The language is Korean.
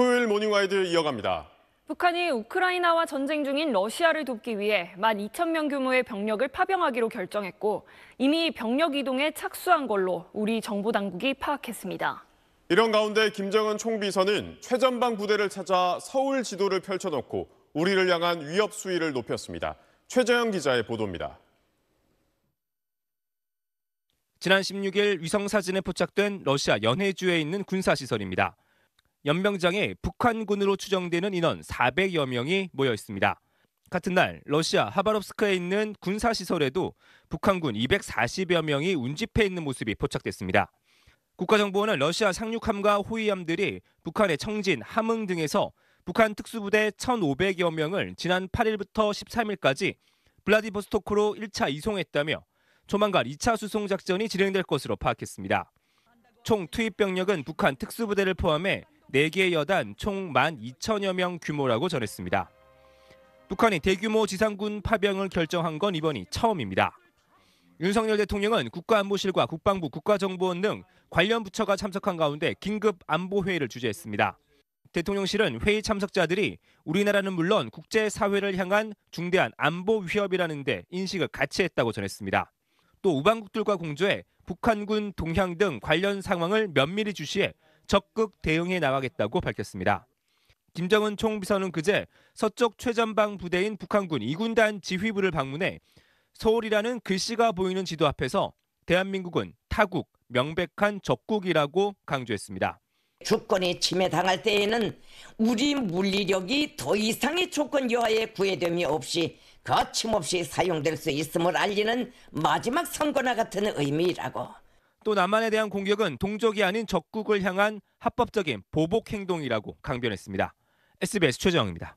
토요일 모닝와이드 이어갑니다. 북한이 우크라이나와 전쟁 중인 러시아를 돕기 위해 1만 2천 명 규모의 병력을 파병하기로 결정했고 이미 병력 이동에 착수한 걸로 우리 정부 당국이 파악했습니다. 이런 가운데 김정은 총비서는 최전방 부대를 찾아 서울 지도를 펼쳐놓고 우리를 향한 위협 수위를 높였습니다. 최재영 기자의 보도입니다. 지난 16일 위성 사진에 포착된 러시아 연해주에 있는 군사 시설입니다. 연명장에 북한군으로 추정되는 인원 400여 명이 모여 있습니다. 같은 날 러시아 하바롭스크에 있는 군사 시설에도 북한군 240여 명이 운집해 있는 모습이 포착됐습니다. 국가정보원은 러시아 상륙함과 호위함들이 북한의 청진, 함흥 등에서 북한 특수부대 1,500여 명을 지난 8일부터 13일까지 블라디보스토크로 1차 이송했다며 조만간 2차 수송 작전이 진행될 것으로 파악했습니다. 총 투입 병력은 북한 특수부대를 포함해 4개 여단 총 12,000여 명 규모라고 전했습니다. 북한이 대규모 지상군 파병을 결정한 건 이번이 처음입니다. 윤석열 대통령은 국가안보실과 국방부, 국가정보원 등 관련 부처가 참석한 가운데 긴급 안보회의를 주재했습니다. 대통령실은 회의 참석자들이 우리나라는 물론 국제사회를 향한 중대한 안보 위협이라는 데 인식을 같이 했다고 전했습니다. 또 우방국들과 공조해 북한군 동향 등 관련 상황을 면밀히 주시해 적극 대응해 나가겠다고 밝혔습니다. 김정은 총비서는 그제 서쪽 최전방 부대인 북한군 2군단 지휘부를 방문해 서울이라는 글씨가 보이는 지도 앞에서 대한민국은 타국, 명백한 적국이라고 강조했습니다. 주권이 침해당할 때에는 우리 물리력이 더 이상의 조건 여하의 구애됨이 없이 거침없이 사용될 수 있음을 알리는 마지막 선거나 같은 의미라고 또 남한에 대한 공격은 동족이 아닌 적국을 향한 합법적인 보복 행동이라고 강변했습니다. SBS 최정입니다.